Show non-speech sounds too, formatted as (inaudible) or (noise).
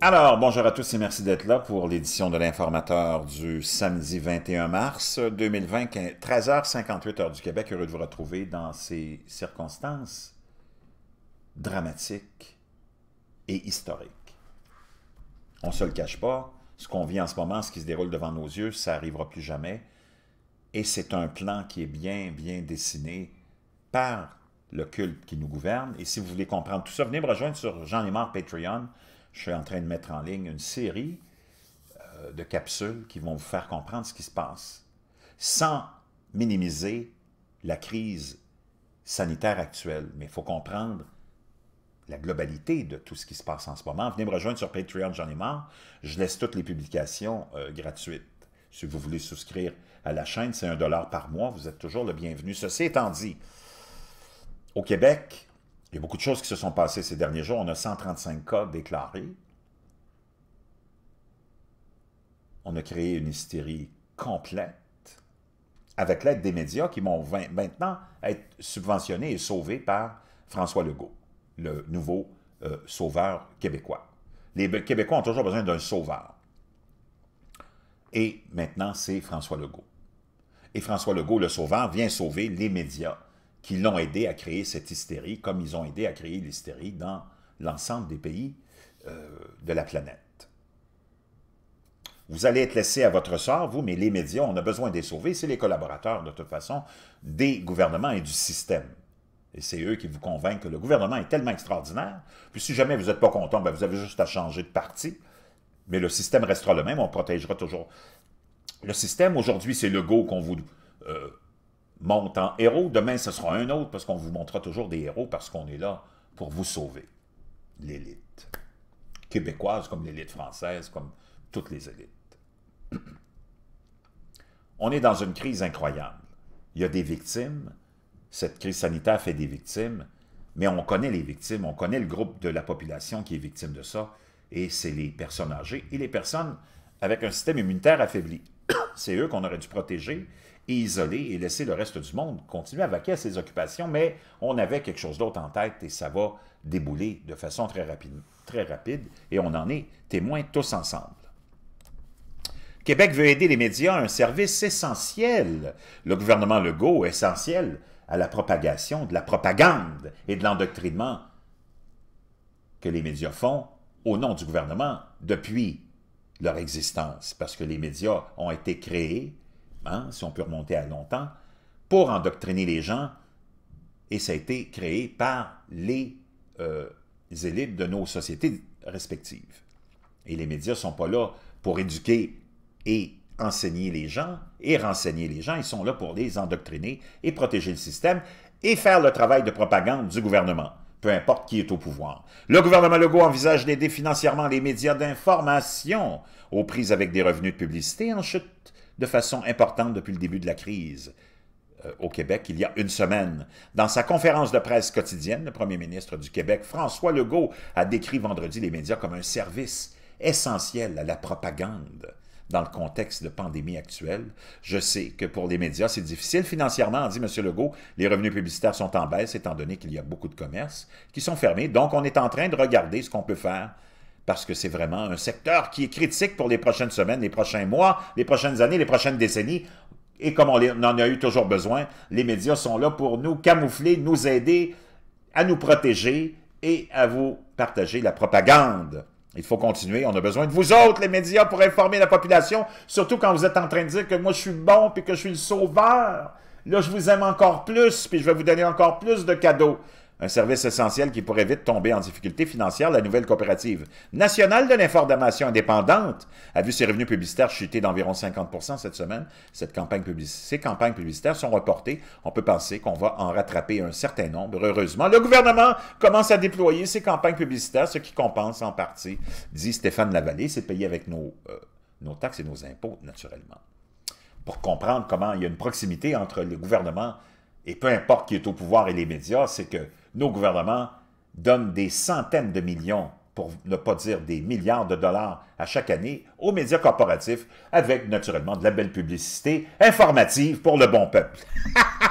Alors, bonjour à tous et merci d'être là pour l'édition de l'Informateur du samedi 21 mars 2020, 13h58 heure du Québec. Heureux de vous retrouver dans ces circonstances dramatiques et historiques. On ne se le cache pas, ce qu'on vit en ce moment, ce qui se déroule devant nos yeux, ça n'arrivera plus jamais. Et c'est un plan qui est bien, bien dessiné par le culte qui nous gouverne. Et si vous voulez comprendre tout ça, venez me rejoindre sur Jean limard Patreon je suis en train de mettre en ligne une série euh, de capsules qui vont vous faire comprendre ce qui se passe, sans minimiser la crise sanitaire actuelle. Mais il faut comprendre la globalité de tout ce qui se passe en ce moment. Venez me rejoindre sur Patreon, j'en ai marre. Je laisse toutes les publications euh, gratuites. Si vous voulez souscrire à la chaîne, c'est un dollar par mois. Vous êtes toujours le bienvenu. Ceci étant dit, au Québec, il y a beaucoup de choses qui se sont passées ces derniers jours. On a 135 cas déclarés. On a créé une hystérie complète avec l'aide des médias qui vont maintenant être subventionnés et sauvés par François Legault, le nouveau euh, sauveur québécois. Les Québécois ont toujours besoin d'un sauveur. Et maintenant, c'est François Legault. Et François Legault, le sauveur, vient sauver les médias qui l'ont aidé à créer cette hystérie, comme ils ont aidé à créer l'hystérie dans l'ensemble des pays euh, de la planète. Vous allez être laissé à votre sort, vous, mais les médias, on a besoin des sauver, c'est les collaborateurs, de toute façon, des gouvernements et du système. Et c'est eux qui vous convainquent que le gouvernement est tellement extraordinaire, puis si jamais vous n'êtes pas content, ben, vous avez juste à changer de parti, mais le système restera le même, on protégera toujours. Le système, aujourd'hui, c'est le go qu'on vous... Euh, Montant héros. Demain, ce sera un autre parce qu'on vous montrera toujours des héros parce qu'on est là pour vous sauver. L'élite québécoise, comme l'élite française, comme toutes les élites. (clears throat) On est dans une crise incroyable. Il y a des victimes. Cette crise sanitaire fait des victimes. Mais on connaît les victimes, on connaît le groupe de la population qui est victime de ça, et c'est les personnes âgées et les personnes avec un système immunitaire affaibli c'est eux qu'on aurait dû protéger et isoler et laisser le reste du monde continuer à vaquer à ses occupations, mais on avait quelque chose d'autre en tête et ça va débouler de façon très rapide, très rapide et on en est témoins tous ensemble. Québec veut aider les médias à un service essentiel. Le gouvernement Legault, essentiel à la propagation de la propagande et de l'endoctrinement que les médias font au nom du gouvernement depuis leur existence, parce que les médias ont été créés, hein, si on peut remonter à longtemps, pour endoctriner les gens, et ça a été créé par les, les euh, élites de nos sociétés respectives. Et les médias ne sont pas là pour éduquer et enseigner les gens et renseigner les gens. Ils sont là pour les endoctriner et protéger le système et faire le travail de propagande du gouvernement peu importe qui est au pouvoir. Le gouvernement Legault envisage d'aider financièrement les médias d'information aux prises avec des revenus de publicité en chute de façon importante depuis le début de la crise euh, au Québec il y a une semaine. Dans sa conférence de presse quotidienne, le premier ministre du Québec, François Legault, a décrit vendredi les médias comme un service essentiel à la propagande dans le contexte de pandémie actuelle. Je sais que pour les médias, c'est difficile financièrement, dit M. Legault, les revenus publicitaires sont en baisse étant donné qu'il y a beaucoup de commerces qui sont fermés. Donc, on est en train de regarder ce qu'on peut faire parce que c'est vraiment un secteur qui est critique pour les prochaines semaines, les prochains mois, les prochaines années, les prochaines décennies. Et comme on en a eu toujours besoin, les médias sont là pour nous camoufler, nous aider à nous protéger et à vous partager la propagande. Il faut continuer. On a besoin de vous autres, les médias, pour informer la population, surtout quand vous êtes en train de dire que moi, je suis bon puis que je suis le sauveur. Là, je vous aime encore plus, puis je vais vous donner encore plus de cadeaux un service essentiel qui pourrait vite tomber en difficulté financière, la nouvelle coopérative nationale de l'information indépendante a vu ses revenus publicitaires chuter d'environ 50 cette semaine. ces campagnes publicitaires sont reportées. On peut penser qu'on va en rattraper un certain nombre. Heureusement, le gouvernement commence à déployer ses campagnes publicitaires, ce qui compense en partie, dit Stéphane Lavallée. C'est payé avec nos, euh, nos taxes et nos impôts, naturellement. Pour comprendre comment il y a une proximité entre le gouvernement et peu importe qui est au pouvoir et les médias, c'est que nos gouvernements donnent des centaines de millions, pour ne pas dire des milliards de dollars à chaque année, aux médias corporatifs, avec naturellement de la belle publicité informative pour le bon peuple. (laughs)